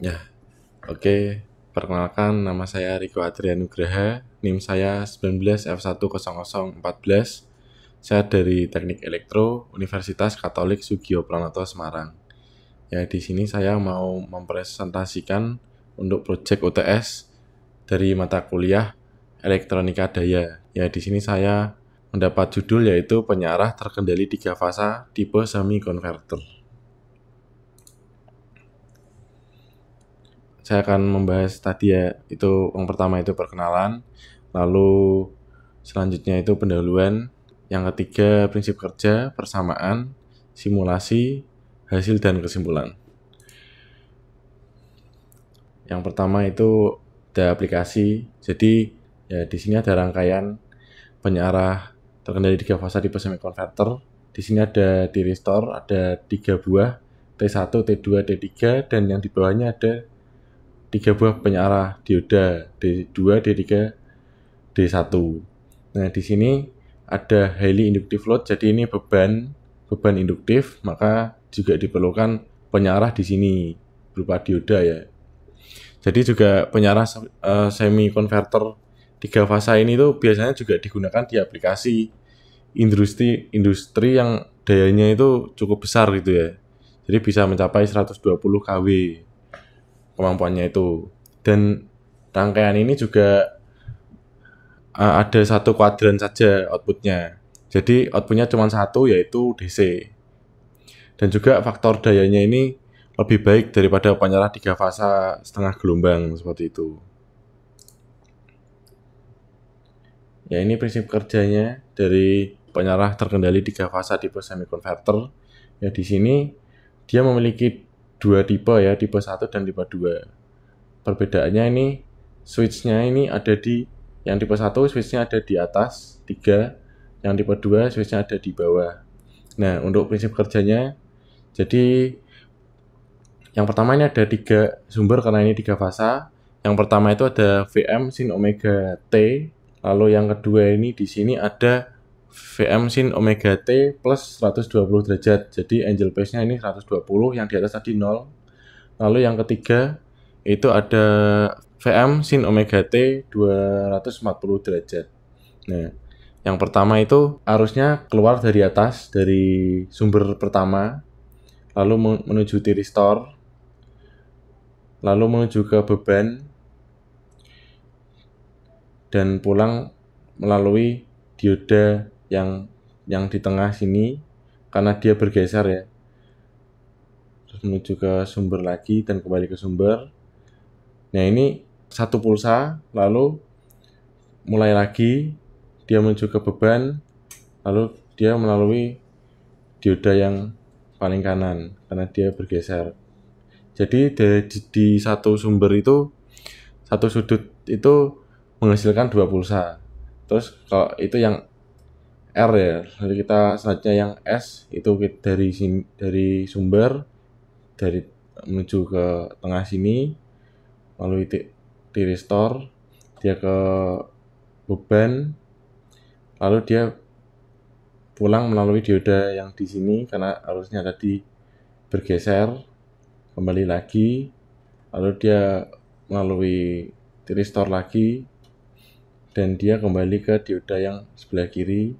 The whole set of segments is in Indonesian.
Ya, oke. Perkenalkan, nama saya Riko Adrian Nugraha, NIM saya 19F10014. Saya dari Teknik Elektro, Universitas Katolik Sugio Pranoto Semarang. Ya, di sini saya mau mempresentasikan untuk proyek UTS dari mata kuliah Elektronika Daya. Ya, di sini saya mendapat judul yaitu penyarah terkendali tiga fasa tipe semi converter. saya akan membahas tadi ya itu yang pertama itu perkenalan, lalu selanjutnya itu pendahuluan, yang ketiga prinsip kerja, persamaan, simulasi, hasil dan kesimpulan. Yang pertama itu ada aplikasi. Jadi ya di sini ada rangkaian penyarah terkendali tiga fase di semi converter Di sini ada di restore ada tiga buah T1, T2, T3 dan yang di bawahnya ada tiga buah penyarah dioda D2, D3, D1. Nah, di sini ada highly inductive load, jadi ini beban beban induktif, maka juga diperlukan penyarah di sini berupa dioda ya. Jadi juga penyarah uh, eh, semi converter tiga fasa ini tuh biasanya juga digunakan di aplikasi industri industri yang dayanya itu cukup besar gitu ya. Jadi bisa mencapai 120 kW kemampuannya itu. Dan rangkaian ini juga uh, ada satu kuadran saja outputnya. Jadi outputnya cuma satu yaitu DC. Dan juga faktor dayanya ini lebih baik daripada penyerah tiga fasa setengah gelombang seperti itu. Ya ini prinsip kerjanya dari penyerah terkendali tiga fasa tipe semi converter Ya di sini dia memiliki dua tipe ya, tipe 1 dan tipe 2. Perbedaannya ini switchnya ini ada di yang tipe 1 switchnya ada di atas 3, yang tipe 2 switchnya ada di bawah. Nah, untuk prinsip kerjanya jadi yang pertama ini ada tiga sumber karena ini tiga fasa. Yang pertama itu ada VM sin omega t. Lalu yang kedua ini di sini ada VM sin omega t plus 120 derajat. Jadi angel base-nya ini 120, yang di atas tadi 0. Lalu yang ketiga itu ada VM sin omega t 240 derajat. Nah, yang pertama itu arusnya keluar dari atas dari sumber pertama, lalu menuju tiristor, lalu menuju ke beban dan pulang melalui dioda yang yang di tengah sini karena dia bergeser ya terus menuju ke sumber lagi dan kembali ke sumber nah ini satu pulsa lalu mulai lagi dia menuju ke beban lalu dia melalui dioda yang paling kanan karena dia bergeser jadi dari di, di satu sumber itu satu sudut itu menghasilkan dua pulsa terus kalau itu yang R ya. Lalu kita selanjutnya yang S itu dari sini dari sumber dari menuju ke tengah sini lalu titik di restore dia ke beban lalu dia pulang melalui dioda yang di sini karena arusnya tadi bergeser kembali lagi lalu dia melalui di restore lagi dan dia kembali ke dioda yang sebelah kiri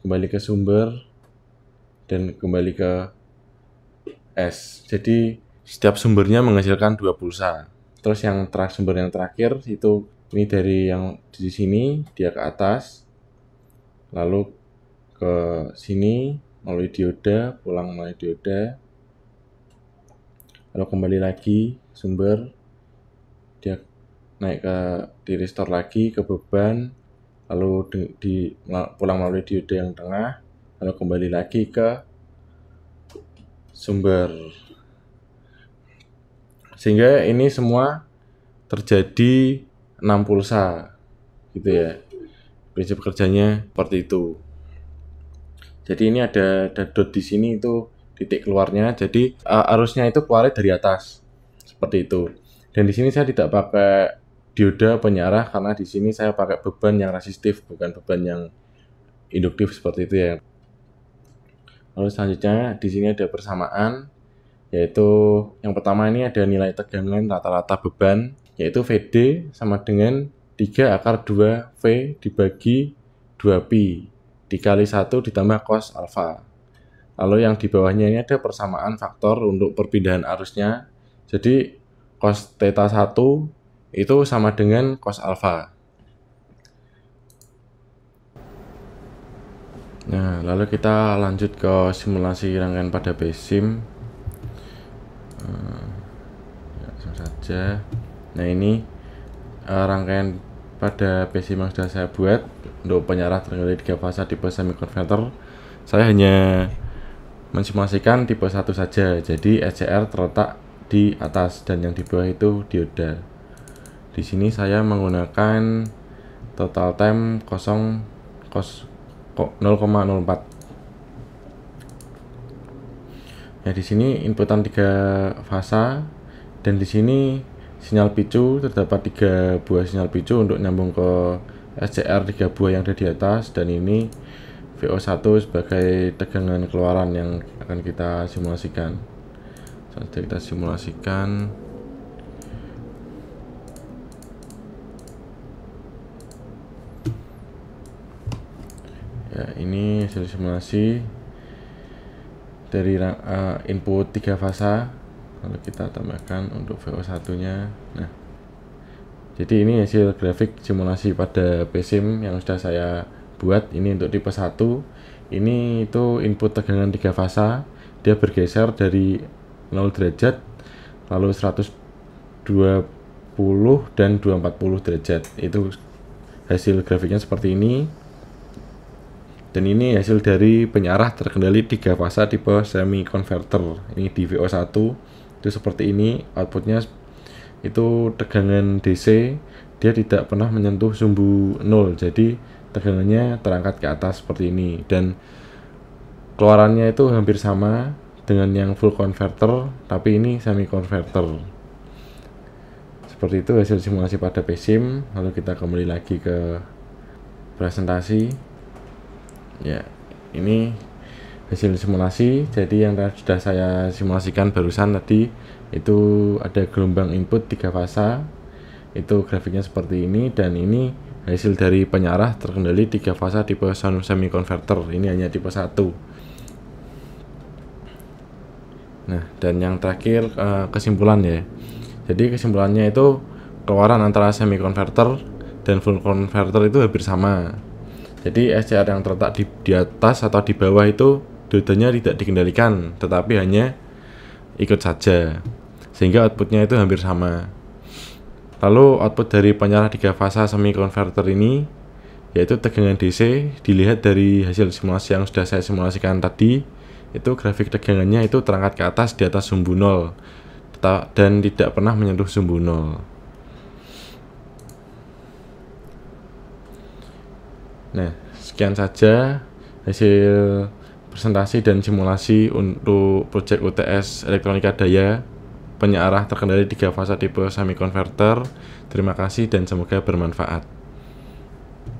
kembali ke sumber dan kembali ke S. Jadi setiap sumbernya menghasilkan dua pulsa. Terus yang terakhir sumber yang terakhir itu ini dari yang di sini dia ke atas lalu ke sini melalui dioda, pulang melalui dioda. Lalu kembali lagi sumber dia naik ke di restore lagi ke beban lalu di, di pulang melalui diode yang tengah lalu kembali lagi ke sumber sehingga ini semua terjadi 6 pulsa gitu ya prinsip kerjanya seperti itu jadi ini ada, ada dot di sini itu titik keluarnya jadi uh, arusnya itu keluar dari atas seperti itu dan di sini saya tidak pakai dioda penyarah karena di sini saya pakai beban yang resistif bukan beban yang induktif seperti itu ya. Lalu selanjutnya di sini ada persamaan yaitu yang pertama ini ada nilai tegangan rata-rata beban yaitu VD sama dengan 3 akar 2 V dibagi 2 pi dikali 1 ditambah cos alfa. Lalu yang di bawahnya ini ada persamaan faktor untuk perpindahan arusnya. Jadi cos theta 1 itu sama dengan cos alfa. Nah, lalu kita lanjut ke simulasi rangkaian pada besim. langsung eh, ya, saja. Nah, ini eh, rangkaian pada besim yang sudah saya buat untuk penyarah terkait tiga fase tipe semiconductor. Saya hanya mensimulasikan tipe satu saja. Jadi, ECR terletak di atas dan yang di bawah itu dioda. Di sini saya menggunakan total time 0,04. Ya di sini inputan tiga fasa dan di sini sinyal picu terdapat tiga buah sinyal picu untuk nyambung ke SCR tiga buah yang ada di atas dan ini VO1 sebagai tegangan keluaran yang akan kita simulasikan. So, kita simulasikan. ini hasil simulasi dari uh, input tiga fasa lalu kita tambahkan untuk VO1 nya nah jadi ini hasil grafik simulasi pada PSIM yang sudah saya buat ini untuk tipe 1 ini itu input tegangan tiga fasa dia bergeser dari 0 derajat lalu 120 dan 240 derajat itu hasil grafiknya seperti ini dan ini hasil dari penyarah terkendali tiga fase tipe semi converter ini di VO1 itu seperti ini outputnya itu tegangan DC dia tidak pernah menyentuh sumbu nol jadi tegangannya terangkat ke atas seperti ini dan keluarannya itu hampir sama dengan yang full converter tapi ini semi converter seperti itu hasil simulasi pada PSIM lalu kita kembali lagi ke presentasi ya ini hasil simulasi jadi yang sudah saya simulasikan barusan tadi itu ada gelombang input tiga fasa itu grafiknya seperti ini dan ini hasil dari penyarah terkendali tiga fasa tipe semi converter ini hanya tipe satu. nah dan yang terakhir eh, kesimpulan ya jadi kesimpulannya itu keluaran antara semi converter dan full converter itu hampir sama jadi SCR yang terletak di, di atas atau di bawah itu dodanya tidak dikendalikan, tetapi hanya ikut saja. Sehingga outputnya itu hampir sama. Lalu output dari penyalah tiga fasa semi converter ini yaitu tegangan DC dilihat dari hasil simulasi yang sudah saya simulasikan tadi itu grafik tegangannya itu terangkat ke atas di atas sumbu 0 dan tidak pernah menyentuh sumbu 0. Nah, sekian saja hasil presentasi dan simulasi untuk proyek UTS elektronika daya penyarah terkendali tiga fase tipe semi converter. Terima kasih dan semoga bermanfaat.